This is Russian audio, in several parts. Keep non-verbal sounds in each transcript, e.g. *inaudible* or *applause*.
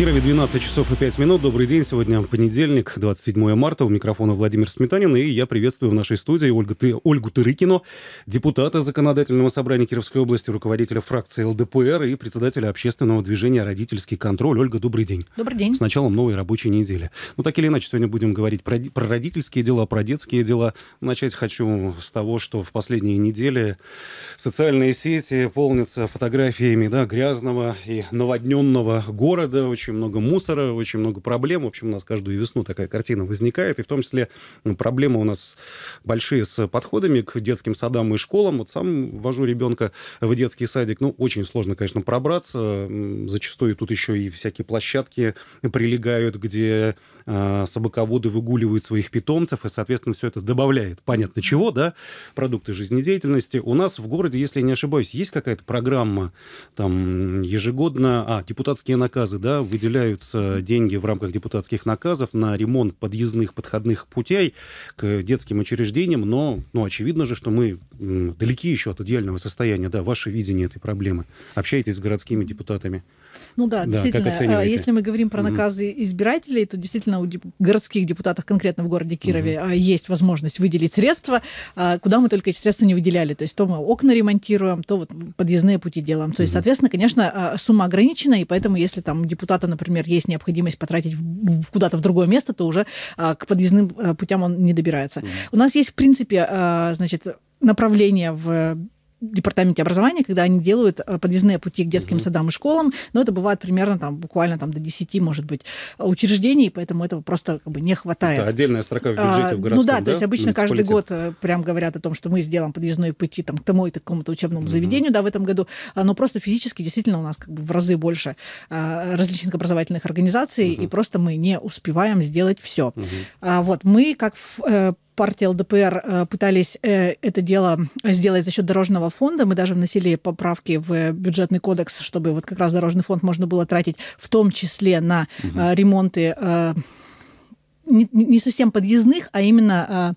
Кирове 12 часов и 5 минут. Добрый день. Сегодня понедельник, 27 марта. У микрофона Владимир Сметанин. И я приветствую в нашей студии Ольгу, Ты... Ольгу Тырыкину, депутата Законодательного собрания Кировской области, руководителя фракции ЛДПР и председателя общественного движения «Родительский контроль». Ольга, добрый день. Добрый день. С началом новой рабочей недели. Ну, так или иначе, сегодня будем говорить про, про родительские дела, про детские дела. Начать хочу с того, что в последние недели социальные сети полнятся фотографиями да, грязного и наводненного города. Очень очень много мусора, очень много проблем. В общем, у нас каждую весну такая картина возникает, и в том числе ну, проблемы у нас большие с подходами к детским садам и школам. Вот сам вожу ребенка в детский садик. Ну, очень сложно, конечно, пробраться. Зачастую тут еще и всякие площадки прилегают, где э, собаководы выгуливают своих питомцев, и, соответственно, все это добавляет, понятно чего, да, продукты жизнедеятельности. У нас в городе, если не ошибаюсь, есть какая-то программа, там, ежегодно, а, депутатские наказы, да, вы выделяются деньги в рамках депутатских наказов на ремонт подъездных подходных путей к детским учреждениям, но ну, очевидно же, что мы далеки еще от идеального состояния. Да, ваше видение этой проблемы. Общаетесь с городскими депутатами. Ну да, да действительно, а если мы говорим про наказы избирателей, то действительно у городских депутатов конкретно в городе Кирове mm-hmm. есть возможность выделить средства, а, куда мы только эти средства не выделяли. То есть то мы окна ремонтируем, то вот подъездные пути делаем. То есть, соответственно, конечно, сумма ограничена, и поэтому если там депутат куда-то, например, есть необходимость потратить куда-то в другое место, то уже а, к подъездным э, путям он не добирается. У нас есть, в принципе, э, значит, направление в департаменте образования, когда они делают э, подъездные пути к детским угу. садам и школам, но это бывает примерно там буквально там до 10, может быть, учреждений, поэтому этого просто как бы не хватает. Это отдельная строка в бюджете а, в ну городском, Ну да, да? то есть обычно каждый год э, прям говорят о том, что мы сделаем подъездные пути там к тому-то какому-то учебному угу. заведению, да, в этом году, а, но просто физически действительно у нас как бы в разы больше а, различных образовательных организаций, угу. и просто мы не успеваем сделать все. Угу. А, вот мы как в, партии ЛДПР э, пытались э, это дело э, сделать за счет дорожного фонда. Мы даже вносили поправки в бюджетный кодекс, чтобы вот как раз дорожный фонд можно было тратить в том числе на угу. ремонты не совсем подъездных, а именно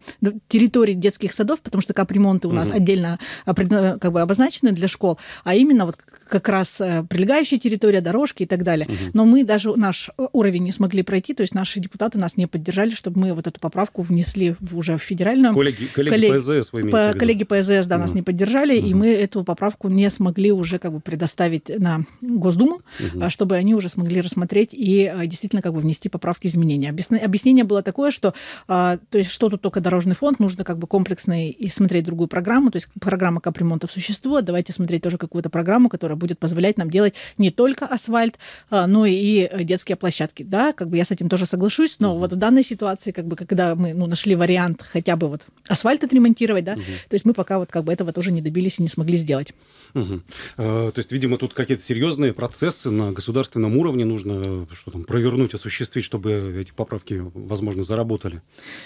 территорий детских садов, потому что капремонты у нас угу. отдельно как бы обозначены для школ, а именно вот как раз э, прилегающая территория, дорожки и так далее. Угу. Но мы даже наш э, уровень не смогли пройти, то есть наши депутаты нас не поддержали, чтобы мы вот эту поправку внесли в, уже в федеральную. Коллеги, коллеги Коллег... ПЗС вы по, в виду? Коллеги ПЗС, да, угу. нас не поддержали, угу. и мы эту поправку не смогли уже как бы предоставить на Госдуму, угу. чтобы они уже смогли рассмотреть и э, действительно как бы внести поправки изменения. Объяснение было такое, что а, то есть что тут только дорожный фонд, нужно как бы комплексно и смотреть другую программу, то есть программа капремонтов существует, давайте смотреть тоже какую-то программу, которая будет позволять нам делать не только асфальт, а, но и э, детские площадки. Да, как бы я с этим тоже соглашусь, но угу. вот в данной ситуации, как бы, когда мы ну, нашли вариант хотя бы вот асфальт отремонтировать, да, угу. то есть мы пока вот как бы этого тоже не добились и не смогли сделать. Угу. А, то есть, видимо, тут какие-то серьезные процессы на государственном уровне нужно что там провернуть, осуществить, чтобы эти поправки, возможно, заработали.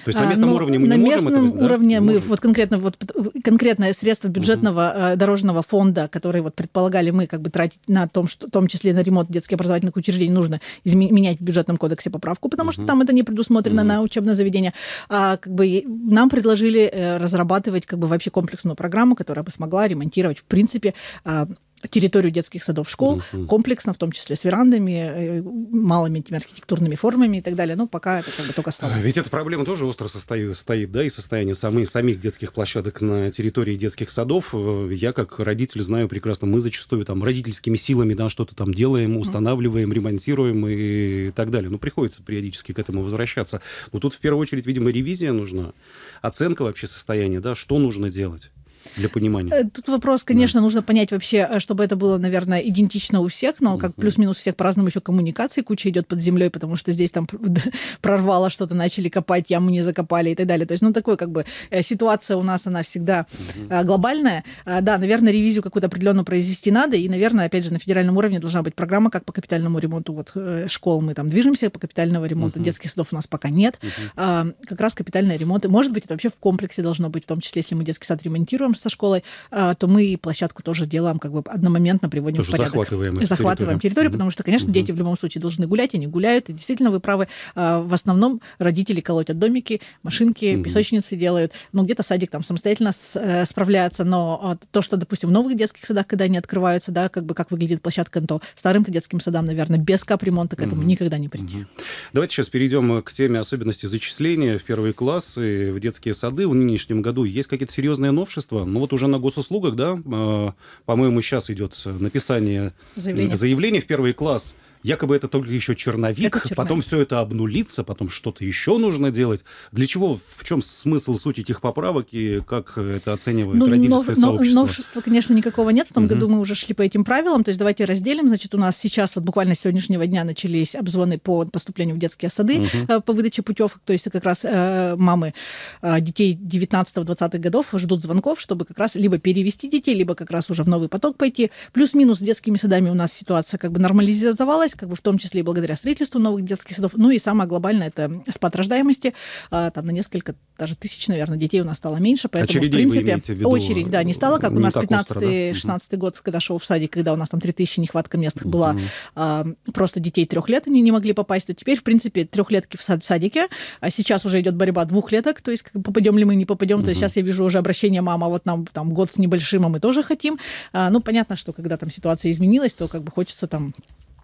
То есть на а, местном а, уровне мы на не можем это На местном уровне да? мы можем. вот конкретно вот э, конкретное средство бюджетного угу. дорожного фонда, который вот предполагали мы как бы тратить на том, что, в том числе на ремонт детских образовательных учреждений нужно изменять в бюджетном кодексе поправку, потому что там это не предусмотрено на учебное заведение. А, как бы нам предложили э, разрабатывать как бы вообще комплексную программу, которая бы смогла ремонтировать в принципе а, территорию детских садов, школ, uh комплексно, в том числе с верандами, э, малыми этими архитектурными формами и так далее. Но пока это как бы только а, стало. Ведь эта проблема тоже остро состоит, стоит, да, и состояние самой, самих детских площадок на территории детских садов. Э, я как родитель знаю прекрасно, мы зачастую там родительскими силами, да, что-то там делаем, устанавливаем, ремонтируем и так далее. Но ну, приходится периодически к этому возвращаться. Но тут в первую очередь, видимо, ревизия нужна, оценка вообще состояния, да, что нужно делать. Для понимания. Э, тут вопрос, конечно, да. нужно понять вообще, э, чтобы это было, наверное, идентично у всех, но как плюс-минус всех по-разному еще коммуникации куча идет под землей, потому что здесь там *laughs* прорвало что-то, начали копать, яму не закопали и так далее. То есть, ну, такой как бы э, ситуация у нас, она всегда угу. глобальная. А, да, наверное, ревизию какую-то определенную произвести надо, и, наверное, опять же, на федеральном уровне должна быть программа, как по капитальному ремонту вот школ мы там движемся, по капитального ремонта угу. детских садов у нас пока нет. Угу. Как раз капитальные ремонты, может быть, это вообще в комплексе должно быть, в том числе, если мы детский сад ремонтируем, со школой, а, то мы площадку тоже делаем, как бы одномоментно приводим тоже в порядок. Захватываем, захватываем территорию, территорию потому что, конечно, дети в любом случае должны гулять, они гуляют, и действительно вы правы, а, в основном родители колотят домики, машинки, песочницы делают, ну где-то садик там самостоятельно э, справляется, но а, то, что, допустим, в новых детских садах, когда они открываются, да, как бы как выглядит площадка, то старым-то детским садам, наверное, без капремонта к этому никогда не прийти. Давайте сейчас перейдем к теме особенностей зачисления в первые классы, в детские сады. В нынешнем году есть какие-то серьезные новшества? Ну вот уже на госуслугах, да, а, по-моему, сейчас идет написание заявления, заявления в первый класс – якобы это только еще черновик, это черновик. потом все это обнулится, потом что-то еще нужно делать. Для чего, в чем смысл, суть этих поправок и как это оценивает ну, родительское нов, сообщество? Новшества, конечно, никакого нет. В том угу. году мы уже шли по этим правилам. То есть давайте разделим. Значит, у нас сейчас, вот буквально с сегодняшнего дня начались обзвоны по поступлению в детские сады, угу. по выдаче путевок. То есть как раз э, мамы э, детей 19-20-х годов ждут звонков, чтобы как раз либо перевести детей, либо как раз уже в новый поток пойти. Плюс-минус с детскими садами у нас ситуация как бы нормализовалась, как бы в том числе и благодаря строительству новых детских садов. Ну и самое глобальное – это спад рождаемости. А, там на несколько, даже тысяч, наверное, детей у нас стало меньше, поэтому, Очередей в принципе, в виду, очередь, да, не стала, как не у нас 15-16 да? год, когда шел в садик, когда у нас там 3000 нехватка мест угу. была, а, просто детей трех лет они не могли попасть, то теперь, в принципе, трехлетки в садике, а сейчас уже идет борьба двухлеток, то есть как, попадем ли мы, не попадем, угу. то есть сейчас я вижу уже обращение мама, вот нам там год с небольшим, а мы тоже хотим. А, ну, понятно, что когда там ситуация изменилась, то как бы хочется там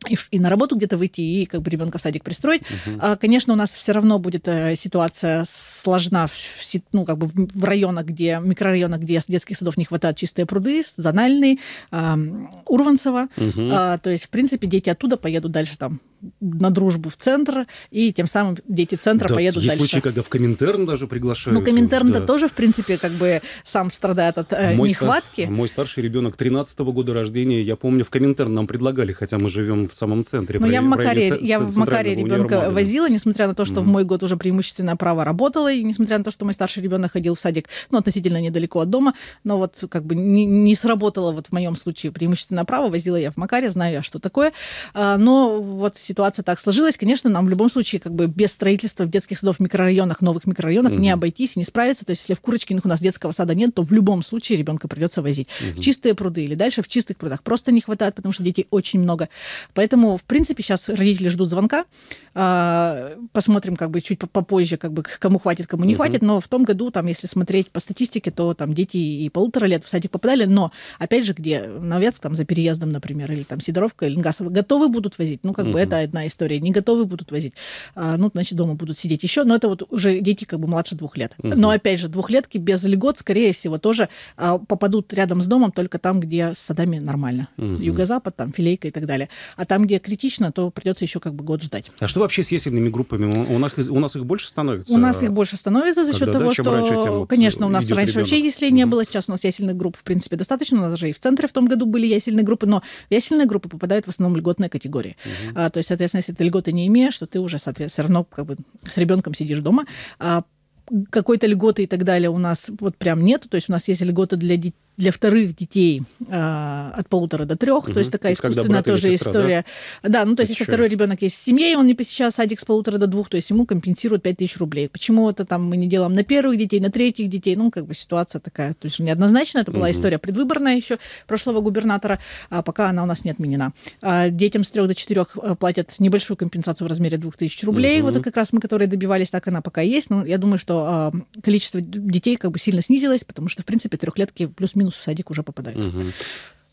и, и на работу где-то выйти, и как бы ребенка в садик пристроить. Угу. А, конечно, у нас все равно будет э, ситуация сложна в, ну, как бы в районах, где, микрорайонах, где детских садов не хватает чистые пруды, зональный, э, Урванцево. Угу. А, то есть, в принципе, дети оттуда поедут дальше там на дружбу в центр, и тем самым дети центра да, поедут есть дальше. случаи, когда в Коминтерн даже приглашают. Ну, Коминтерн-то да. тоже, в принципе, как бы сам страдает от э, мой нехватки. Стар... Мой старший ребенок 13 -го года рождения, я помню, в Коминтерн нам предлагали, хотя мы живем в самом центре. Ну, я в Макаре, я в Макаре ребенка возила, несмотря на то, что mm-hmm. в мой год уже преимущественно право работала, и несмотря на то, что мой старший ребенок ходил в садик, ну, относительно недалеко от дома, но вот как бы не, не сработало вот в моем случае преимущественно право, возила я в Макаре, знаю я, что такое. А, но вот ситуация так сложилась, конечно, нам в любом случае как бы без строительства в детских садов в микрорайонах, новых микрорайонах угу. не обойтись, не справиться. То есть если в Курочкиных у нас детского сада нет, то в любом случае ребенка придется возить. Угу. В чистые пруды или дальше в чистых прудах просто не хватает, потому что детей очень много. Поэтому, в принципе, сейчас родители ждут звонка. А, посмотрим как бы чуть попозже, как бы кому хватит, кому не угу. хватит. Но в том году, там, если смотреть по статистике, то там дети и полутора лет в садик попадали. Но, опять же, где Новецк, там, за переездом, например, или там Сидоровка, или Лингасова, готовы будут возить. Ну, как угу. бы это одна история. Не готовы будут возить, а, ну, значит, дома будут сидеть еще. Но это вот уже дети как бы младше двух лет. Угу. Но, опять же, двухлетки без льгот, скорее всего, тоже а, попадут рядом с домом только там, где с садами нормально. Угу. Юго-запад, там, филейка и так далее. А там, где критично, то придется еще как бы год ждать. А что вообще с ясельными группами? У нас, у нас их больше становится? У нас их больше становится за счет Когда, того, да, что, вот конечно, у нас раньше ребенок. вообще если угу. не было, сейчас у нас ясельных групп, в принципе, достаточно. У нас же и в центре в том году были ясельные группы, но в ясельные группы попадают в основном льготные категории. Угу. А, то есть, соответственно, если ты льготы не имеешь, то ты уже, соответственно, все равно как бы с ребенком сидишь дома. А какой-то льготы и так далее у нас вот прям нет. То есть у нас есть льготы для детей для вторых детей э, от полутора до трех, угу. то есть такая то искусственная тоже сестра, история. Да, да ну то есть если второй ребенок есть в семье, и он не посещал садик с полутора до двух, то есть ему компенсируют 5000 рублей. Почему это там мы не делаем на первых детей, на третьих детей, ну как бы ситуация такая, то есть неоднозначная, это была угу. история предвыборная еще прошлого губернатора, а пока она у нас не отменена. А детям с трех до четырех э, платят небольшую компенсацию в размере 2000 рублей, угу. вот это как раз мы, которые добивались, так она пока есть, но ну, я думаю, что э, количество детей как бы сильно снизилось, потому что в принципе трехлетки плюс-минус минус в садик уже попадают. Угу.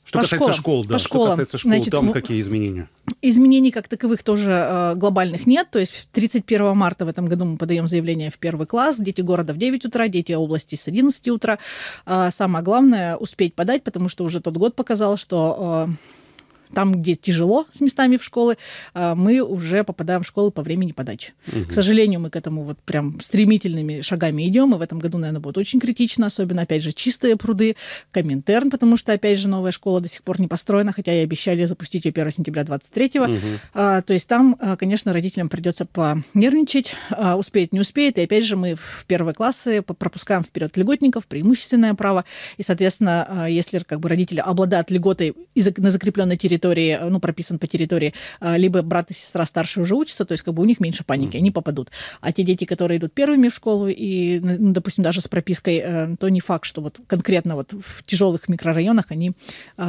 Что по касается школам, школ, да. По школам. Что касается школ, Значит, там в... какие изменения? Изменений как таковых тоже э, глобальных нет. То есть 31 марта в этом году мы подаем заявление в первый класс. Дети города в 9 утра, дети области с 11 утра. А самое главное успеть подать, потому что уже тот год показал, что э, там, где тяжело с местами в школы, а, мы уже попадаем в школы по времени подачи. Угу. К сожалению, мы к этому вот прям стремительными шагами идем, и в этом году, наверное, будет очень критично, особенно, опять же, чистые пруды, Коминтерн, потому что, опять же, новая школа до сих пор не построена, хотя и обещали запустить ее 1 сентября 23 угу. а, То есть там, а, конечно, родителям придется понервничать, а, успеет, не успеет, и опять же, мы в первые классы пропускаем вперед льготников, преимущественное право, и, соответственно, а, если как бы родители обладают льготой на закрепленной территории, территории, э, ну, прописан по территории, э, либо брат и сестра старше уже учатся, то есть как бы у них меньше паники, они попадут. А те дети, которые идут первыми в школу и, ну, ну допустим, даже с пропиской, э, то не факт, что вот конкретно вот в тяжелых микрорайонах они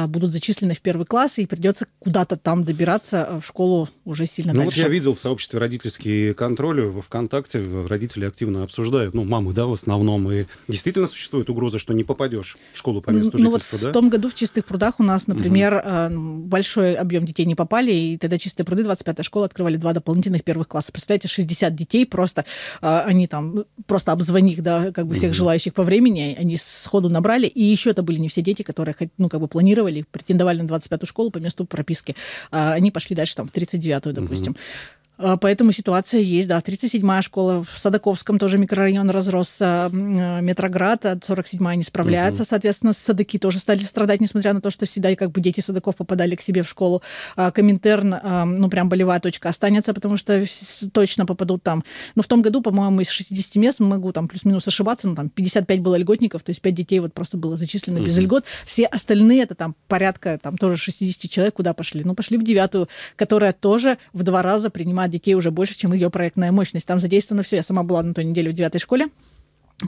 будут зачислены в первый класс и придется куда-то там добираться в школу уже сильно ну, дальше. вот я видел в сообществе родительский контроль в ВКонтакте, родители активно обсуждают, ну, мамы, да, в основном, и действительно существует угроза, что не попадешь в школу по месту ну, жительства, вот да? в том году в Чистых прудах у нас, например, угу большой объем детей не попали, и тогда чистые пруды 25-я школа открывали два дополнительных первых класса. Представляете, 60 детей просто, а, они там, ну, просто обзвони их, да, как бы всех желающих по времени, они сходу набрали, и еще это были не все дети, которые, ну, как бы планировали, претендовали на 25-ю школу по месту прописки, а, они пошли дальше там в 39-ю, допустим. Угу. А, поэтому ситуация есть, да. 37-я школа, в Садаковском тоже микрорайон разросся, а, а, Метроград, от 47-я не справляется, угу. соответственно, Садаки тоже стали страдать, несмотря на то, что всегда и как бы дети Садаков попадали к себе в школу. Коминтерн, ну прям болевая точка останется, потому что точно попадут там. Но в том году, по-моему, из 60 мест, могу там плюс-минус ошибаться, но там 55 было льготников, то есть 5 детей вот просто было зачислено угу. без льгот. Все остальные, это там порядка там тоже 60 человек куда пошли? Ну, пошли в девятую, которая тоже в два раза принимает сама детей уже больше, чем ее проектная мощность. Там задействовано все. Я сама была на той неделе в девятой школе.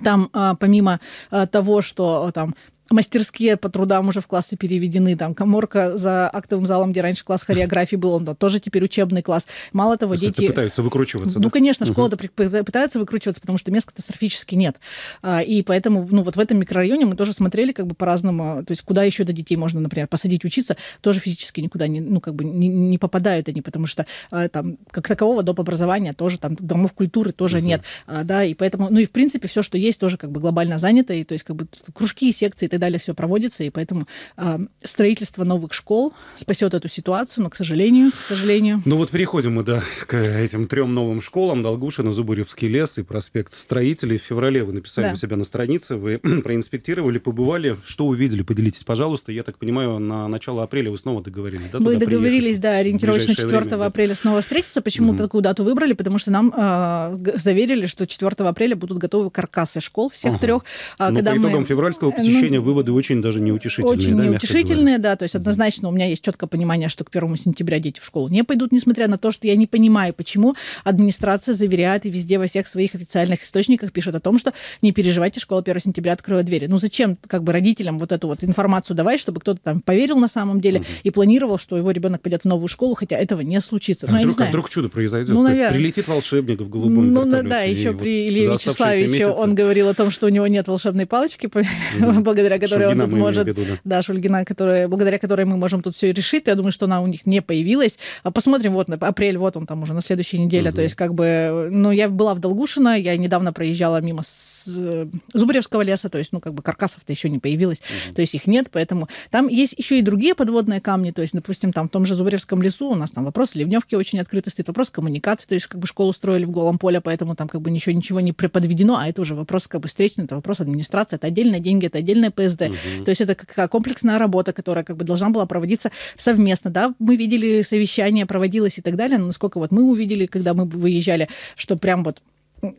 Там, а, помимо а, того, что а, там мастерские по трудам уже в классы переведены. Там коморка за актовым залом, где раньше класс хореографии был, он да, тоже теперь учебный класс. Мало того, дети... пытаются выкручиваться, Ну, да? конечно, школа-то угу. пытается выкручиваться, потому что мест катастрофически нет. А, и поэтому, ну, вот в этом микрорайоне мы тоже смотрели как бы по-разному. То есть куда еще до детей можно, например, посадить учиться, тоже физически никуда не, ну, как бы не, не попадают они, потому что а, там как такового доп. образования тоже, там домов культуры тоже угу. нет. А, да, и поэтому, ну, и в принципе все, что есть, тоже как бы глобально занято. И, то есть как бы кружки, секции так далее все проводится, и поэтому э, строительство новых школ спасет эту ситуацию, но, к сожалению, к сожалению. Ну вот переходим мы да, к этим трем новым школам: Долгушина, Зубаревский лес и проспект Строителей. В феврале вы написали да. у себя на странице, вы *clears throat* проинспектировали, побывали, что увидели, поделитесь, пожалуйста. Я так понимаю, на начало апреля вы снова договорились, да? Мы договорились, приехать, да, ориентировочно 4 время, да. апреля снова встретиться. почему угу. такую дату выбрали, потому что нам э, заверили, что 4 апреля будут готовы каркасы школ всех ага. трех. А, но ну, когда по итогам мы... февральского э, посещения ну, выводы очень даже неутешительные. Очень да, неутешительные, да. То есть однозначно у меня есть четкое понимание, что к первому сентября дети в школу не пойдут, несмотря на то, что я не понимаю, почему администрация заверяет и везде во всех своих официальных источниках пишет о том, что не переживайте, школа 1 сентября открыла двери. Ну зачем как бы родителям вот эту вот информацию давать, чтобы кто-то там поверил на самом деле mm и планировал, что его ребенок пойдет в новую школу, хотя этого не случится. А, ну, вдруг, не а знаю. а вдруг чудо произойдет? Ну, наверное. Прилетит волшебник в голубом Ну, ну да, да, еще при вот Илье Вячеславовиче он говорил о том, что у него нет волшебной палочки, mm *laughs* благодаря благодаря которой Шульгина он тут может... Виду, да. да, Шульгина, которая, благодаря которой мы можем тут все решить. Я думаю, что она у них не появилась. А посмотрим, вот на апрель, вот он там уже на следующей неделе. Угу. То есть как бы... Ну, я была в Долгушино, я недавно проезжала мимо с... Э, Зубревского леса, то есть, ну, как бы каркасов-то еще не появилось. Угу. То есть их нет, поэтому... Там есть еще и другие подводные камни, то есть, допустим, там в том же Зубревском лесу у нас там вопрос ливневки очень открыто стоит, вопрос коммуникации, то есть как бы школу строили в голом поле, поэтому там как бы ничего, ничего не преподведено, а это уже вопрос как бы встречный, это вопрос администрации, это отдельные деньги, это отдельные ПСД. Угу. То есть это какая комплексная работа, которая как бы должна была проводиться совместно. Да? Мы видели совещание, проводилось и так далее, но насколько вот мы увидели, когда мы выезжали, что прям вот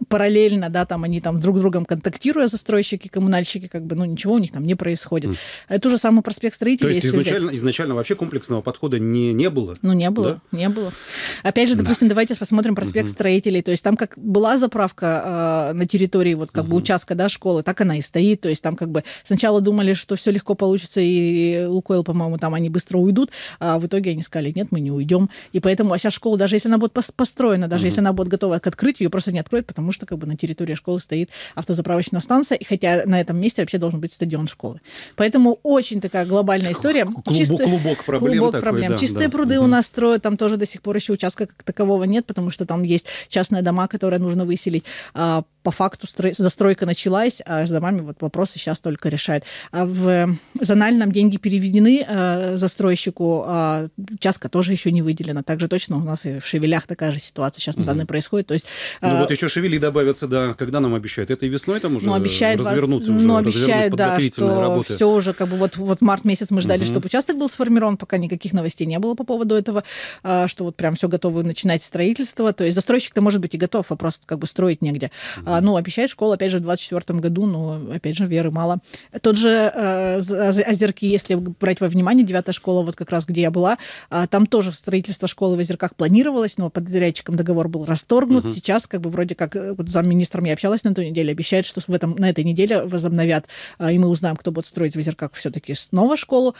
параллельно, да, там они там друг с другом контактируя, застройщики, коммунальщики, как бы, ну, ничего у них там не происходит. Mm. Это уже самый проспект строителей. То есть изначально, изначально вообще комплексного подхода не, не было? Ну, не было, да? не было. Опять же, допустим, да. давайте посмотрим проспект mm-hmm. строителей. То есть там как была заправка э, на территории вот как mm-hmm. бы участка, да, школы, так она и стоит. То есть там как бы сначала думали, что все легко получится, и Лукойл, по-моему, там они быстро уйдут, а в итоге они сказали, нет, мы не уйдем. И поэтому, а сейчас школа, даже если она будет построена, даже mm-hmm. если она будет готова к открытию, ее просто не откроют, потому что как бы на территории школы стоит автозаправочная станция, и хотя на этом месте вообще должен быть стадион школы. Поэтому очень такая глобальная история. Клубок, Чисто... клубок проблем. Клубок такой, проблем. Да, Чистые да. пруды угу. у нас строят, там тоже до сих пор еще участка как такового нет, потому что там есть частные дома, которые нужно выселить. А, по факту строй, застройка началась, а с домами вот вопросы сейчас только решают. А в э, зональном деньги переведены а, застройщику, а участка тоже еще не выделена. Также точно у нас и в Шевелях такая же ситуация сейчас угу. на данный происходит. То есть, ну а... вот еще Шевели добавятся, да, когда нам обещают? Это и весной там уже ну, обещает, развернуться, ну, уже ну, обещает, да, что работы. все уже, как бы вот, вот март месяц мы ждали, угу. чтобы участок был сформирован, пока никаких новостей не было по поводу этого, а, что вот прям все готовы начинать строительство. То есть застройщик-то, может быть, и готов, а просто как бы строить негде. Угу. А, ну, обещает школа, опять же, в 24 году, но, опять же, веры мало. Тот же э, а, Озерки, если брать во внимание, девятая школа, вот как раз где я была, э, там тоже строительство школы в Озерках планировалось, но подрядчиком договор был расторгнут. Угу. Сейчас, как бы, вроде как, э, вот замминистром я общалась на той неделе, обещает, что в этом, на этой неделе возобновят, э, и мы узнаем, кто будет строить в Озерках все-таки снова школу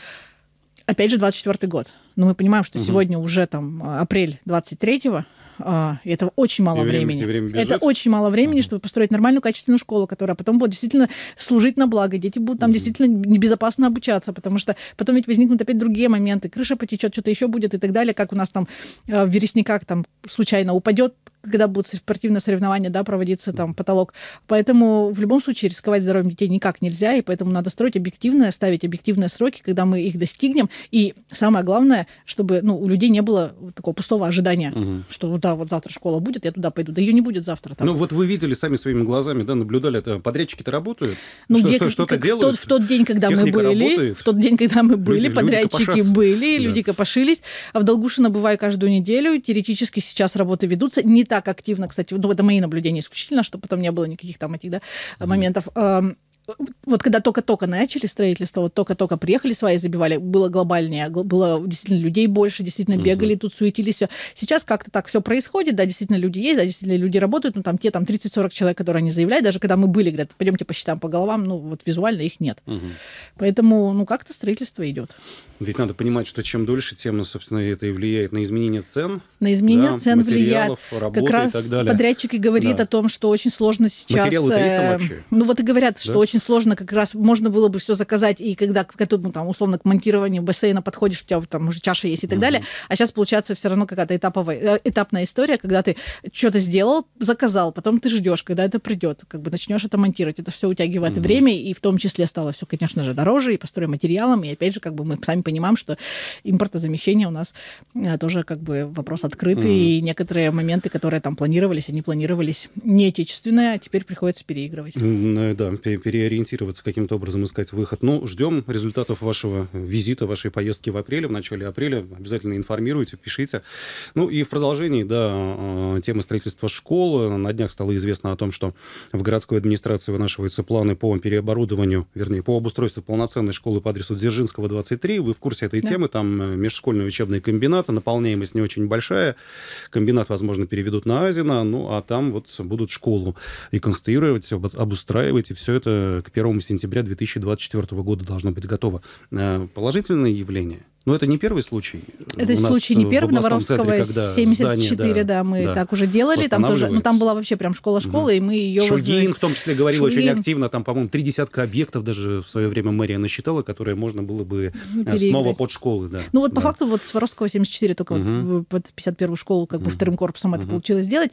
опять же, 24 год. Но мы понимаем, что угу. сегодня уже там апрель 23-го, а, и этого очень мало и времени. Время, и время это очень мало времени, uh-huh. чтобы построить нормальную качественную школу, которая потом будет действительно служить на благо. Дети будут там uh-huh. действительно небезопасно обучаться, потому что потом ведь возникнут опять другие моменты. Крыша потечет, что-то еще будет и так далее, как у нас там э, в Вересниках там случайно упадет когда будут спортивные соревнования, да, проводиться там потолок. Поэтому в любом случае рисковать здоровьем детей никак нельзя, и поэтому надо строить объективные, ставить объективные сроки, когда мы их достигнем. И самое главное, чтобы ну, у людей не было такого пустого ожидания, угу. что да, вот завтра школа будет, я туда пойду. Да ее не будет завтра. Там. Ну вот вы видели сами своими глазами, да, наблюдали, это подрядчики-то работают? Ну, что, где, что-то как, делают? В тот, в тот день, когда мы были, работает. в тот день, когда мы были, люди, подрядчики люди были, да. люди копошились. А в Долгушино бываю каждую неделю, теоретически сейчас работы ведутся. Не так так активно, кстати, ну, это мои наблюдения исключительно, что потом не было никаких там этих да, моментов, э, вот когда только-только начали строительство, вот только-только приехали свои, забивали, было глобальнее, было действительно людей больше, действительно бегали, угу. тут суетились, все. Сейчас как-то так все происходит, да, действительно люди есть, да, действительно люди работают, но там те там 30-40 человек, которые они заявляют, даже когда мы были, говорят, пойдемте посчитаем по головам, ну вот визуально их нет. Угу. Поэтому, ну как-то строительство идет. Ведь надо понимать, что чем дольше, тем, ну, собственно, это и влияет на изменение цен. На изменение да, цен влияет. Как раз подрядчик и говорит да. о том, что очень сложно сейчас... Материалы-то есть там э, вообще? Ну вот и говорят, да? что очень очень сложно как раз, можно было бы все заказать, и когда к этому, там, условно, к монтированию бассейна подходишь, у тебя там уже чаша есть и так далее, а сейчас получается все равно какая-то этаповая, э, этапная история, когда ты что-то сделал, заказал, потом ты ждешь, когда это придет, как бы начнешь это монтировать, это все утягивает mm-hmm. время, и в том числе стало все, конечно же, дороже, и построим материалом и опять же, как бы мы сами понимаем, что импортозамещение у нас э, тоже как бы вопрос открытый, mm-hmm. и некоторые моменты, которые там планировались, они планировались не отечественные, а теперь приходится переигрывать. Ну да, пере, переориентироваться каким-то образом, искать выход. Ну, ждем результатов вашего визита, вашей поездки в апреле, в начале апреля. Обязательно информируйте, пишите. Ну и в продолжении, да, э, темы строительства школы На днях стало известно о том, что в городской администрации вынашиваются планы по переоборудованию, вернее, по обустройству полноценной школы по адресу Дзержинского, 23. Вы в курсе этой да. темы. Там э, межшкольный учебный комбинат, наполняемость не очень большая. Комбинат, возможно, переведут на Азина, ну а там вот будут школу реконструировать, обустраивать, и все это к 1 сентября 2024 года должно быть готово. Э, положительное явление – но это не первый случай. Это У случай не первый, Новоровского 74, здание, да, да, мы да, так уже делали. Там тоже, ну там была вообще прям школа-школа, угу. и мы ее... Шульгин воз... в том числе говорил Шульгин. очень активно, там, по-моему, три десятка объектов даже в свое время мэрия насчитала, которые можно было бы э, ну, Переиграть. снова под школы. Да, ну вот да. по факту вот Своровского 74 только угу. вот под 51-ю школу, как угу. бы вторым корпусом угу. это получилось сделать.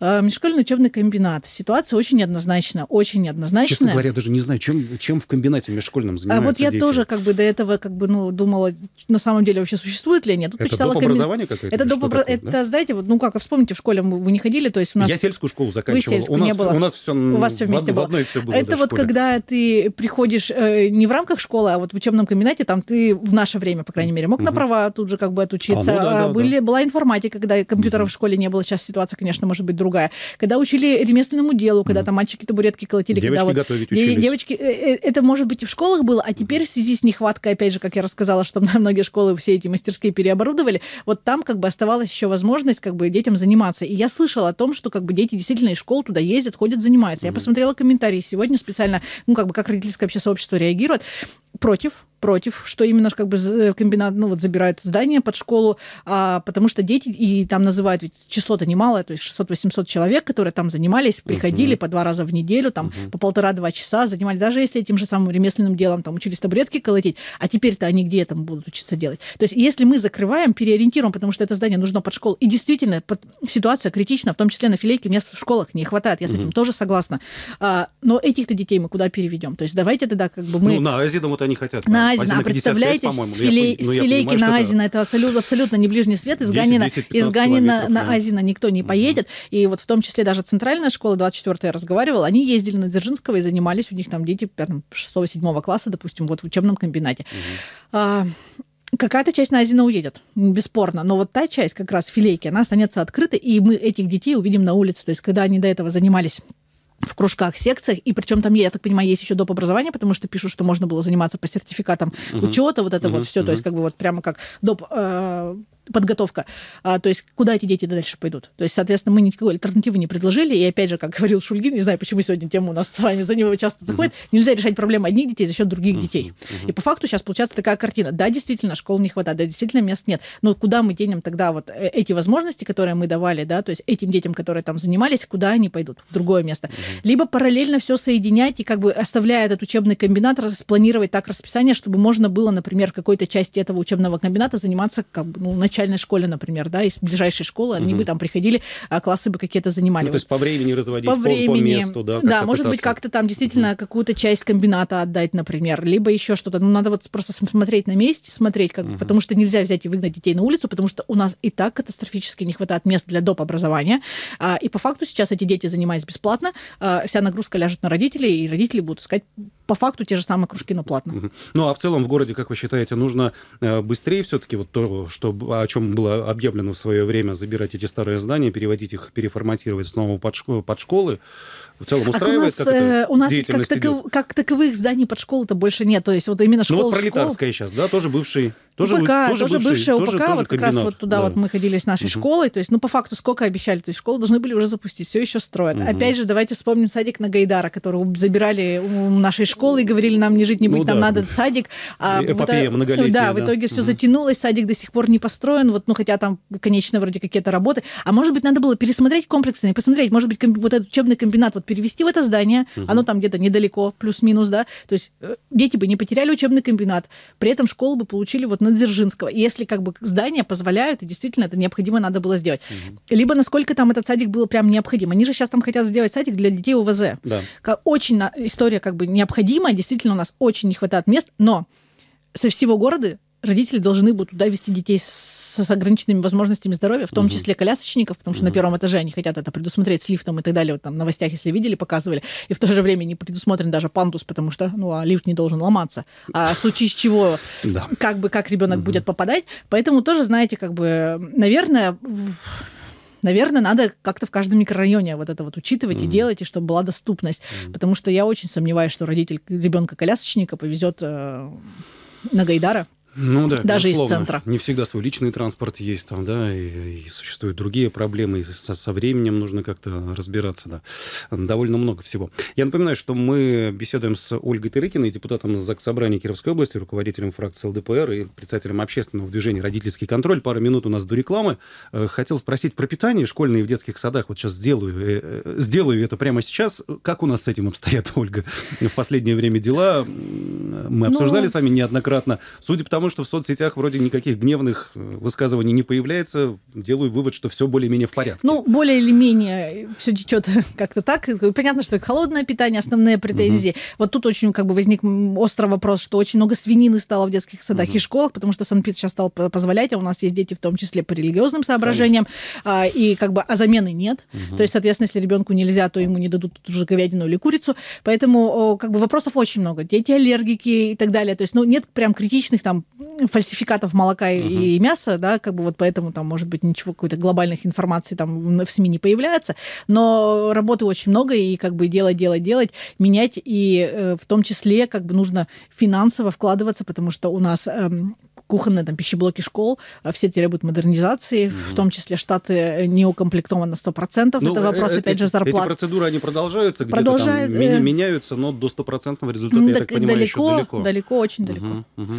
А, межшкольный учебный комбинат. Ситуация очень неоднозначна, очень неоднозначная. Честно говоря, даже не знаю, чем, чем в комбинате межшкольном занимаются А вот я дети. тоже как бы до этого как бы, ну, думала, на самом деле вообще существует ли нет. Тут это почитала доп. образование коммен... какое-то? Это, доп. Такое, это да? знаете, вот, ну как, а вспомните, в школе мы, вы не ходили, то есть у нас... Я сельскую школу заканчивал Вы сельскую, у нас, не было. У нас все, у вас все вместе в, было. В одной все было. Это вот когда ты приходишь э, не в рамках школы, а вот в учебном комбинате, там ты в наше время, по крайней мере, мог угу. на права тут же как бы отучиться. А, ну, да, а, да, Были, да. Была информатика, когда компьютеров угу. в школе не было. Сейчас ситуация, конечно, может быть другая. Когда учили ремесленному делу, когда угу. там мальчики табуретки колотили. Девочки когда готовить вот, учились. Девочки, э, э, это, может быть, и в школах было, а теперь в связи с нехваткой, опять же, как я рассказала, что *laughs* многие многие школы все эти мастерские переоборудовали, вот там как бы оставалась еще возможность как бы детям заниматься. И я слышала о том, что как бы дети действительно из школ туда ездят, ходят, занимаются. Я mm-hmm. посмотрела комментарии сегодня специально, ну как бы как родительское вообще сообщество реагирует против против, что именно как бы э, комбинат, ну вот забирают здание под школу, а, потому что дети, и там называют, ведь число-то немалое, то есть 600-800 человек, которые там занимались, приходили uh-huh. по два раза в неделю, там uh-huh. по полтора-два часа занимались, даже если этим же самым ремесленным делом там учились табуретки колотить, а теперь-то они где там будут учиться делать? То есть если мы закрываем, переориентируем, потому что это здание нужно под школу, и действительно под... ситуация критична, в том числе на филейке, мест в школах не хватает, я uh-huh. с этим тоже согласна, а, но этих-то детей мы куда переведем? То есть давайте тогда как бы мы... Ну, на они хотят. На Азина, а представляете, с, ну, филейки на Азина, это абсолютно, абсолютно не ближний свет, из Ганина, из Ганина на Азина никто не поедет, и вот в том числе даже центральная школа, 24 я разговаривала, они ездили на Дзержинского и занимались, у них там дети 6-7 класса, допустим, вот в учебном комбинате. А, какая-то часть на Азина уедет, бесспорно, но вот та часть, как раз филейки, она останется открытой, и мы этих детей увидим на улице. То есть, когда они до этого занимались в кружках, секциях, и причем там, я так понимаю, есть еще доп. образование, потому что пишут, что можно было заниматься по сертификатам угу. учета, вот это угу. вот все, угу. то есть как бы вот прямо как доп. Э, подготовка, а, то есть куда эти дети дальше пойдут. То есть, соответственно, мы никакой альтернативы не предложили. И опять же, как говорил Шульгин, не знаю, почему сегодня тема у нас с вами за него часто заходит, mm-hmm. нельзя решать проблемы одних детей за счет других mm-hmm. детей. Mm-hmm. И по факту сейчас получается такая картина. Да, действительно, школ не хватает, да, действительно, мест нет. Но куда мы денем тогда вот э, эти возможности, которые мы давали, да, то есть этим детям, которые там занимались, куда они пойдут? В другое место. Mm-hmm. Либо параллельно все соединять и как бы оставляя этот учебный комбинат, спланировать так расписание, чтобы можно было, например, в какой-то части этого учебного комбината заниматься как бы, ну, начальной школе, например, да, из ближайшей школы, они угу. бы там приходили, а классы бы какие-то занимали. Ну, то есть по времени разводить, по, времени, по месту, да? Да, может пытаться. быть, как-то там действительно угу. какую-то часть комбината отдать, например, либо еще что-то. Ну, надо вот просто смотреть на месте, смотреть, как, угу. потому что нельзя взять и выгнать детей на улицу, потому что у нас и так катастрофически не хватает мест для доп. образования. А, и по факту сейчас эти дети, занимаясь бесплатно, а, вся нагрузка ляжет на родителей, и родители будут искать по факту те же самые кружки, но платно. Ну а в целом в городе, как вы считаете, нужно э, быстрее все-таки вот то, что, о чем было объявлено в свое время, забирать эти старые здания, переводить их, переформатировать снова под, школы, под школы? В целом а устраивает а у нас, как э, у нас как, таков, как таковых зданий под школы-то больше нет. То есть вот именно школы... Ну вот пролетарская школ... сейчас, да, тоже бывший тоже, УПК, тоже, тоже бывшая УПК, тоже, тоже вот как комбинат. раз вот туда да. вот мы ходили с нашей угу. школой, то есть, ну, по факту, сколько обещали, то есть школу должны были уже запустить, все еще строят. Угу. Опять же, давайте вспомним садик на Гайдара, который забирали у нашей школы и говорили, нам не жить, не ну быть, ну, нам да. надо садик. А Эпопея вот, э, многолетняя. Да, да, в итоге все угу. затянулось, садик до сих пор не построен, вот, ну, хотя там, конечно, вроде какие-то работы. А может быть, надо было пересмотреть комплексно посмотреть, может быть, вот этот учебный комбинат вот перевести в это здание, угу. оно там где-то недалеко, плюс-минус, да, то есть э, дети бы не потеряли учебный комбинат, при этом школу бы получили вот на Дзержинского, если как бы здания позволяют, и действительно это необходимо надо было сделать. Угу. Либо насколько там этот садик был прям необходим. Они же сейчас там хотят сделать садик для детей УВЗ. Да. Очень история как бы необходима, действительно у нас очень не хватает мест, но со всего города родители должны будут туда вести детей с, с ограниченными возможностями здоровья, в том угу. числе колясочников, потому что угу. на первом этаже они хотят это предусмотреть с лифтом и так далее. Вот там в новостях, если видели, показывали. И в то же время не предусмотрен даже пандус, потому что ну, а лифт не должен ломаться. А в случае с чего, да. как бы, как ребенок угу. будет попадать. Поэтому тоже, знаете, как бы, наверное, наверное, надо как-то в каждом микрорайоне вот это вот учитывать mm-hmm. и делать, и чтобы была доступность. Mm-hmm. Потому что я очень сомневаюсь, что родитель ребенка колясочника повезет э, на Гайдара. Ну да, даже безусловно. из центра. Не всегда свой личный транспорт есть там, да, и, и существуют другие проблемы, и со, со временем нужно как-то разбираться, да. Довольно много всего. Я напоминаю, что мы беседуем с Ольгой Тырыкиной, депутатом ЗАГС Собрания Кировской области, руководителем фракции ЛДПР и председателем общественного движения «Родительский контроль». Пару минут у нас до рекламы. Э, хотел спросить про питание школьное в детских садах. Вот сейчас сделаю, э, э, сделаю это прямо сейчас. Как у нас с этим обстоят, *laughs* Ольга, в последнее время дела? Мы ну, обсуждали ну... с вами неоднократно. Судя по тому, потому что в соцсетях вроде никаких гневных э, высказываний не появляется, делаю вывод, что все более-менее в порядке. Ну, более или менее э, все течет *laughs* как-то так. Понятно, что холодное питание, основные претензии. Угу. Вот тут очень как бы возник острый вопрос, что очень много свинины стало в детских садах угу. и школах, потому что Санпит сейчас стал позволять, а у нас есть дети в том числе по религиозным соображениям, Конечно. А, и как бы, а замены нет. Угу. То есть, соответственно, если ребенку нельзя, то ему не дадут тут же говядину или курицу. Поэтому как бы вопросов очень много. Дети аллергики и так далее. То есть, ну, нет прям критичных там фальсификатов молока угу. и мяса, да, как бы вот поэтому там, может быть, ничего, какой-то глобальных информации там в СМИ не появляется, но работы очень много, и как бы делать, делать, делать, менять, и э, в том числе как бы нужно финансово вкладываться, потому что у нас э, кухонные там пищеблоки школ, а все требуют модернизации, угу. в том числе штаты э, не укомплектованы на 100%, ну, это э, вопрос, э, опять же, зарплат. Эти процедуры, они продолжаются, Продолжают, где-то там меня, э, меняются, но до стопроцентного результата, я так, понимаю, далеко, еще далеко. Далеко, очень далеко. Угу, угу.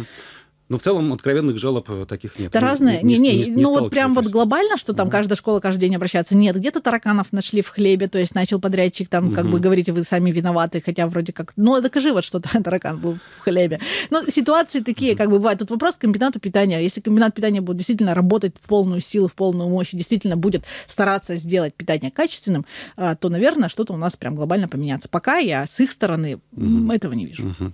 Но в целом откровенных жалоб э, таких нет. Это разные. Не, не, не, не, не ну вот прям вот глобально, что там угу. каждая школа каждый день обращается. Нет, где-то тараканов нашли в хлебе, то есть начал подрядчик там угу. как бы говорите, вы сами виноваты, хотя вроде как... Ну, а докажи вот, что *laughs* таракан был в хлебе. Но ситуации такие угу. как бы бывают. Тут вопрос к комбинату питания. Если комбинат питания будет действительно работать в полную силу, в полную мощь, действительно будет стараться сделать питание качественным, э, то, наверное, что-то у нас прям глобально поменяться. Пока я с их стороны угу. этого не вижу. Угу.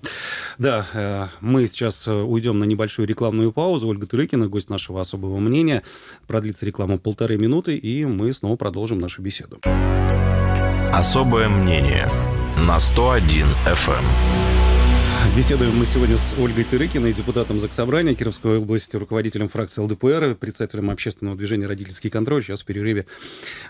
Да, э, мы сейчас э, уйдем на небольшую рекламную паузу. Ольга Тырыкина, гость нашего особого мнения. Продлится реклама полторы минуты, и мы снова продолжим нашу беседу. Особое мнение на 101 FM. Беседуем мы сегодня с Ольгой Тырыкиной, депутатом Заксобрания Кировской области, руководителем фракции ЛДПР, председателем общественного движения «Родительский контроль». Сейчас в перерыве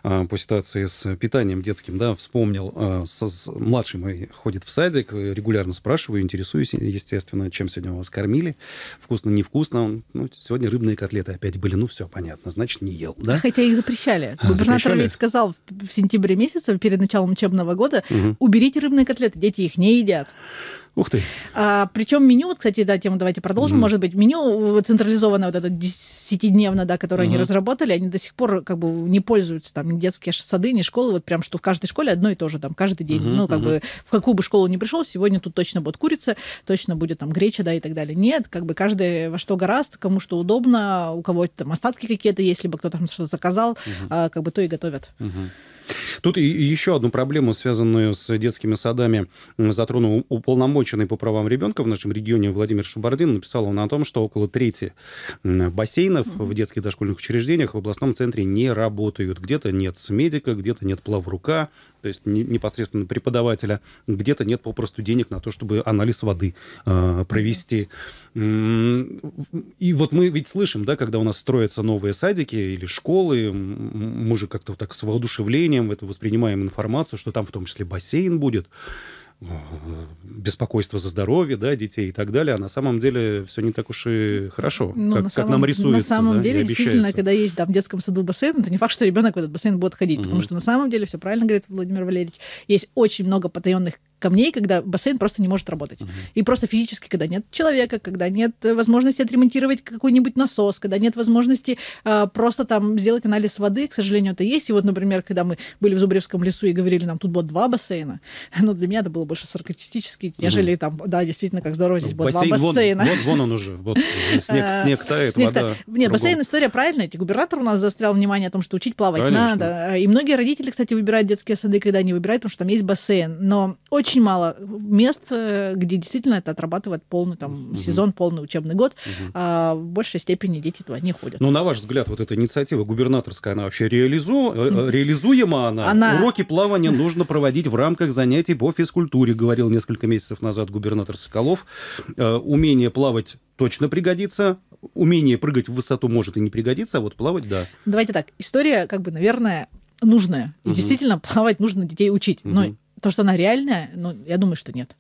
а, по ситуации с питанием детским, да, вспомнил, а, со, с, младший мой ходит в садик, регулярно спрашиваю, интересуюсь, естественно, чем сегодня вас кормили, вкусно, невкусно. ну, сегодня рыбные котлеты опять были, ну, все понятно, значит, не ел, да? Хотя их запрещали. А, Губернатор запрещали? ведь сказал в сентябре месяце, перед началом учебного года, угу. уберите рыбные котлеты, дети их не едят. Ух ты. А, причем меню, вот, кстати, да, тему давайте продолжим. Mm. Может быть, меню э, централизованное вот это десятидневно, да, которое mm. они разработали, они до сих пор как бы не пользуются там ни детские сады, ни школы, вот прям что в каждой школе одно и то же там каждый день. Mm-hmm. Ну, как mm-hmm. бы в какую бы школу ни пришел, сегодня тут точно будет курица, точно будет там греча, да, и так далее. Нет, как бы каждый во что гораздо, кому что удобно, у кого там остатки какие-то есть, либо кто там что-то заказал, mm-hmm. а, как бы то и готовят. Mm-hmm. Тут еще одну проблему, связанную с детскими садами, затронул уполномоченный по правам ребенка в нашем регионе Владимир Шубардин. Написал он о том, что около трети бассейнов в детских дошкольных учреждениях в областном центре не работают. Где-то нет медика, где-то нет плаврука, то есть непосредственно преподавателя, где-то нет попросту денег на то, чтобы анализ воды э, провести. И вот мы ведь слышим, да, когда у нас строятся новые садики или школы, мы же как-то вот так с воодушевлением в это воспринимаем информацию, что там в том числе бассейн будет, беспокойство за здоровье да, детей и так далее, а на самом деле все не так уж и хорошо, ну, как, самом, как нам рисуется. На самом да, деле, действительно, когда есть там, в детском саду бассейн, это не факт, что ребенок в этот бассейн будет ходить, mm потому что на самом деле, все правильно говорит Владимир Валерьевич, есть очень много потаенных камней, когда бассейн просто не может работать. uh И просто физически, когда нет человека, когда нет э, возможности отремонтировать какой-нибудь насос, когда нет возможности э, просто там сделать анализ воды, к сожалению, это есть. И вот, например, когда мы были в Зубревском лесу и говорили, нам тут было два бассейна, *laughs* ну для меня это было больше саркастический, нежели там, да, действительно, как здорово здесь было два бассейна. Вон, вон он уже, вот *laughs* снег, снег а, тает, снег вода. Нет, бассейн история правильная. Губернатор у нас заострял внимание о том, что учить плавать надо. А, и многие родители, кстати, выбирают детские сады, когда они выбирают, потому что там есть бассейн. Но очень мало мест, э, где действительно это отрабатывает полный там сезон, полный учебный год. А в большей степени дети туда не ходят. Ну, на ваш взгляд, вот эта инициатива губернаторская, она вообще э, реализуема? Реализуема она? Уроки плавания нужно проводить в рамках занятий по физкультуре Кунгуре говорил несколько месяцев назад губернатор Соколов. Э, умение плавать точно пригодится. Умение прыгать в высоту может и не пригодится, а вот плавать – да. Давайте так. История, как бы, наверное, нужная. И угу. действительно, плавать нужно детей учить. Угу. Но то, что она реальная, ну, я думаю, что нет.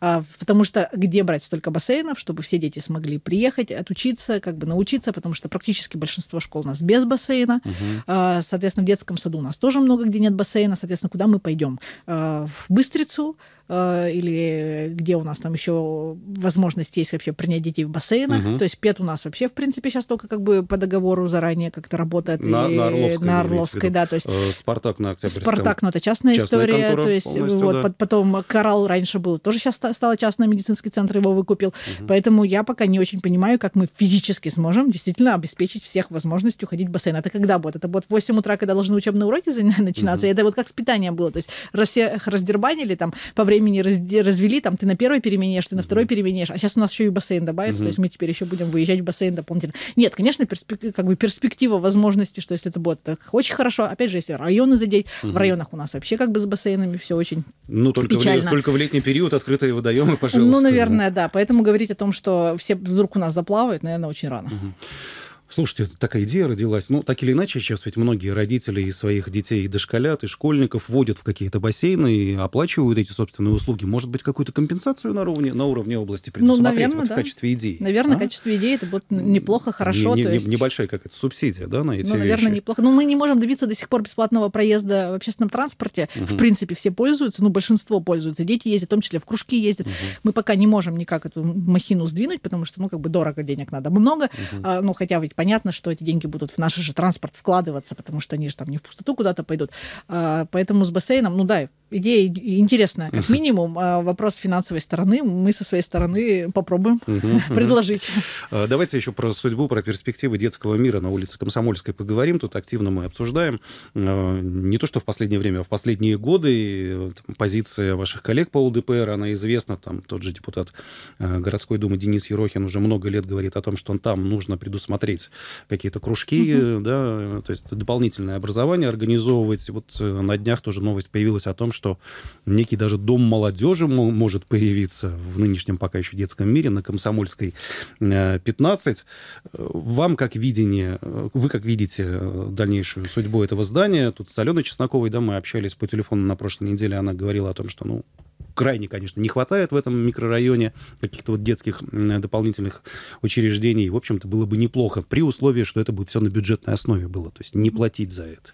А, потому что где брать столько бассейнов, чтобы все дети смогли приехать, отучиться, как бы научиться, потому что практически большинство школ у нас без бассейна. Угу. А, соответственно, в детском саду у нас тоже много где нет бассейна. Соответственно, куда мы пойдем? А, в Быстрицу, Э, или где у нас там еще возможность есть вообще принять детей в бассейнах. Угу. То есть ПЕТ у нас вообще, в принципе, сейчас только как бы по договору заранее как-то работает. На, и, на Орловской. На Орловской, да. То есть, э, Спартак на Октябрьском. Спартак, но ну, это частная, частная история. То есть, вот, да. потом Коралл раньше был, тоже сейчас стало частным, медицинский центр его выкупил. Угу. Поэтому я пока не очень понимаю, как мы физически сможем действительно обеспечить всех возможностью ходить в бассейн. Это когда будет? Это будет в 8 утра, когда должны учебные уроки начинаться. Угу. Это вот как с питанием было. То есть, раздербанили там по времени времени раз, развели, там ты на первой переменешь, ты на второй переменешь, а сейчас у нас еще и бассейн добавится, то есть мы теперь еще будем выезжать в бассейн дополнительно. Нет, конечно, перспек- как бы перспектива возможности, что если это будет, это очень хорошо. Опять же, если районы задеть, в районах у нас вообще как бы с бассейнами все очень Ну, только, печально. В, только в летний период открытые водоемы, ну, пожалуйста. Ну, наверное, да. Поэтому говорить о том, что все вдруг у нас заплавают, наверное, очень рано. Угу. Слушайте, такая идея родилась. Ну, так или иначе, сейчас ведь многие родители и своих детей и дошколят, и школьников вводят в какие-то бассейны и оплачивают эти собственные услуги. Может быть, какую-то компенсацию на уровне, на уровне области ну, предусмотреть ну, наверное, вот да. в качестве идеи? Наверное, а? в качестве идеи это будет неплохо, хорошо. Не, не, есть... Небольшая какая-то субсидия, да, на эти Ну, наверное, вещи? неплохо. Но ну, мы не можем добиться до сих пор бесплатного проезда в общественном транспорте. Угу. В принципе, все пользуются, ну, большинство пользуются. Дети ездят, в том числе в кружки ездят. Угу. Мы пока не можем никак эту махину сдвинуть, потому что, ну, как бы дорого денег надо много. Угу. А, ну, хотя ведь Понятно, что эти деньги будут в наш же транспорт вкладываться, потому что они же там не в пустоту куда-то пойдут. А, поэтому с бассейном, ну да, идея интересная, как минимум. А вопрос финансовой стороны мы со своей стороны попробуем *laughs* предложить. А, давайте еще про судьбу, про перспективы детского мира на улице Комсомольской поговорим. Тут активно мы обсуждаем. А, не то, что в последнее время, а в последние годы э, позиция ваших коллег по УДПР, она известна. Там тот же депутат а, городской думы Денис Ерохин уже много лет говорит о том, что там нужно предусмотреть создавать какие-то кружки, угу. да, э, то есть дополнительное образование организовывать. Вот э, на днях тоже новость появилась о том, что некий даже дом молодежи может появиться в нынешнем пока еще детском мире на Комсомольской 15. Э, Вам как видение, вы как видите дальнейшую судьбу этого здания? Тут с Аленой Чесноковой, да, мы общались по телефону на прошлой неделе, она говорила о том, что, ну, крайне, конечно, не хватает в этом микрорайоне каких-то вот детских дополнительных учреждений. В общем-то, было бы неплохо, при условии, что это бы все на бюджетной основе было, то есть не платить за это.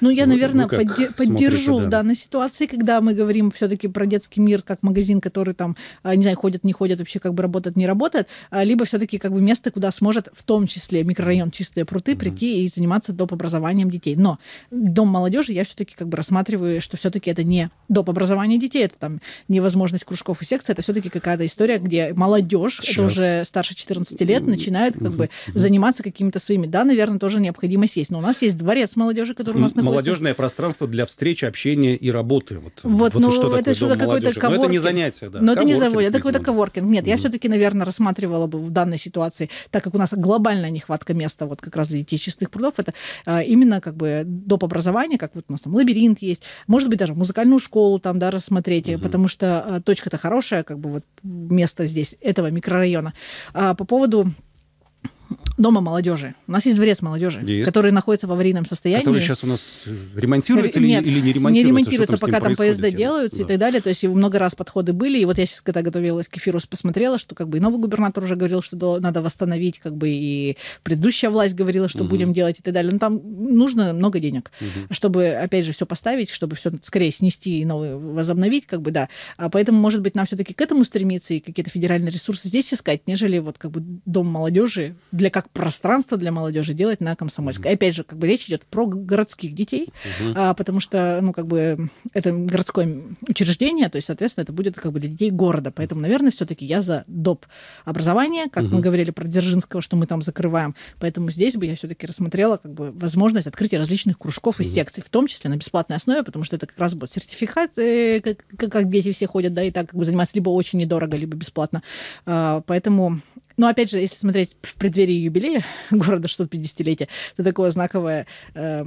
Ну, я, вот, наверное, ну, поддержу да. в данной ситуации, когда мы говорим все-таки про детский мир как магазин, который там, а, не знаю, ходит, не ходит, вообще как бы работает, не работает, а, либо все-таки как бы место, куда сможет в том числе микрорайон Чистые пруты mm-hmm. прийти и заниматься доп. образованием детей. Но дом молодежи я все-таки как бы рассматриваю, что все-таки это не доп. образование детей, это там невозможность кружков и секций, это все-таки какая-то история, где молодежь, это уже старше 14 лет, начинает как бы заниматься какими-то своими. Да, наверное, тоже необходимость есть, Но у нас есть дворец молодежи, который у нас находится. Молодежное пространство для встреч, общения и работы. Вот, вот, вот ну, что это что-то какой-то коворкинг. Но это не занятие, да. Но это не завод, это какой-то коворкинг. Нет, я все-таки, наверное, рассматривала бы в данной ситуации, так как у нас глобальная нехватка места вот как раз для детей чистых прудов, это а, именно как бы доп. образование, как вот у нас там лабиринт есть, может быть, даже музыкальную школу там, да, рассмотреть, угу. потому что э, точка-то хорошая, как бы вот место здесь этого микрорайона. А по поводу Дома молодежи. У нас есть дворец молодежи, есть. который находится в аварийном состоянии. Который сейчас у нас ремонтируется Р... или, Нет, или не ремонтируется? Не ремонтируется, пока там поезда делаются да. и так далее. То есть много раз подходы были. И вот я сейчас, когда готовилась к эфиру, посмотрела, что как бы и новый губернатор уже говорил, что надо восстановить, как бы и предыдущая власть говорила, что угу. будем делать и так далее. Но там нужно много денег, угу. чтобы, опять же, все поставить, чтобы все скорее снести и новый возобновить, как бы, да. А поэтому, может быть, нам все-таки к этому стремиться и какие-то федеральные ресурсы здесь искать, нежели вот как бы дом молодежи для как как пространство для молодежи делать на Комсомольской. Mm-hmm. Опять же, как бы речь идет про городских детей, mm-hmm. а, потому что, ну, как бы это городское учреждение, то есть, соответственно, это будет как бы для детей города. Поэтому, наверное, все-таки я за доп. образование, как mm-hmm. мы говорили про Дзержинского, что мы там закрываем. Поэтому здесь бы я все-таки рассмотрела как бы возможность открытия различных кружков и секций, в том числе на бесплатной основе, потому что это как раз будет сертификат, э, как, как дети все ходят, да, и так как бы заниматься либо очень недорого, либо бесплатно. А, поэтому но опять же, если смотреть в преддверии юбилея *laughs* города 650-летия, то такое знаковое э,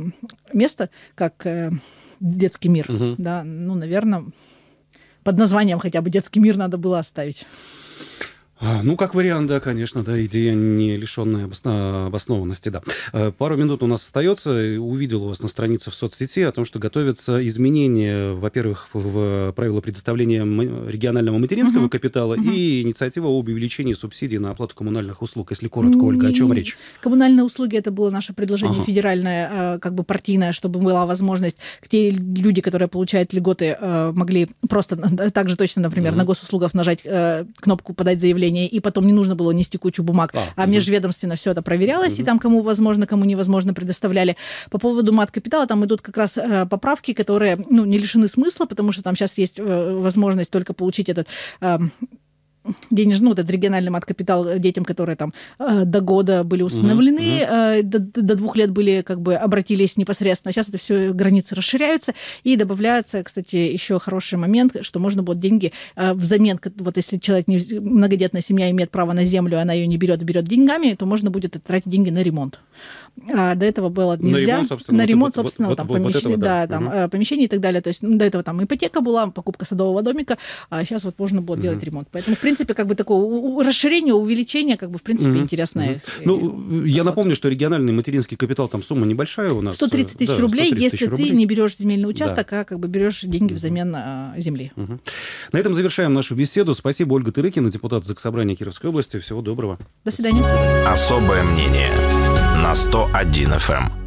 место, как э, детский мир, угу. да, ну, наверное, под названием хотя бы детский мир надо было оставить. А, ну, как вариант, да, конечно, да, идея не лишенная обоснованности, да. Э, пару минут у нас остается. Увидел у вас на странице в соцсети о том, что готовятся изменения, во-первых, в правила предоставления регионального материнского угу. капитала угу. и инициатива об увеличении субсидий на оплату коммунальных услуг. Если коротко, ну, Ольга, не, о чем речь? Коммунальные услуги это было наше предложение ага. федеральное, э, как бы партийное, чтобы была возможность, те люди, которые получают льготы, э, могли просто так же точно, например, угу. на госуслугах нажать кнопку подать заявление заявление, и потом не нужно было нести кучу бумаг, а, а угу. межведомственно все это проверялось, угу. и там кому возможно, кому невозможно предоставляли. По поводу мат-капитала, там идут как раз э, поправки, которые ну, не лишены смысла, потому что там сейчас есть э, возможность только получить этот эм, денеж, ну, этот региональный мат-капитал э, детям, которые там э, до года были установлены mm-hmm. до, до двух лет были, как бы, обратились непосредственно. Сейчас это все границы расширяются, и добавляется, кстати, еще хороший момент, что можно будет деньги взамен, вот если человек, не, многодетная семья имеет право на землю, она ее не берет, а берет деньгами, то можно будет тратить деньги на ремонт а до этого было нельзя. На ремонт собственно, на ремонт собственного вот, там, вот, помещ... вот да, да. Там, угу. Э, помещения и так далее. То есть ну, до этого там ипотека была, покупка садового домика, а сейчас вот можно было угу. делать ремонт. Поэтому, в принципе, как бы такое расширение, увеличение, как бы, в принципе, угу. интересное. Э, ну, подход. я напомню, что региональный материнский капитал, там сумма небольшая у нас. 130 э, тысяч да, рублей, если рублей. ты не берешь земельный участок, да. а как бы берешь деньги угу. взамен а, земли. Угу. На этом завершаем нашу беседу. Спасибо, Ольга Тырыкина, депутат Заксобрания Кировской области. Всего доброго. До свидания. Особое мнение на 101 FM.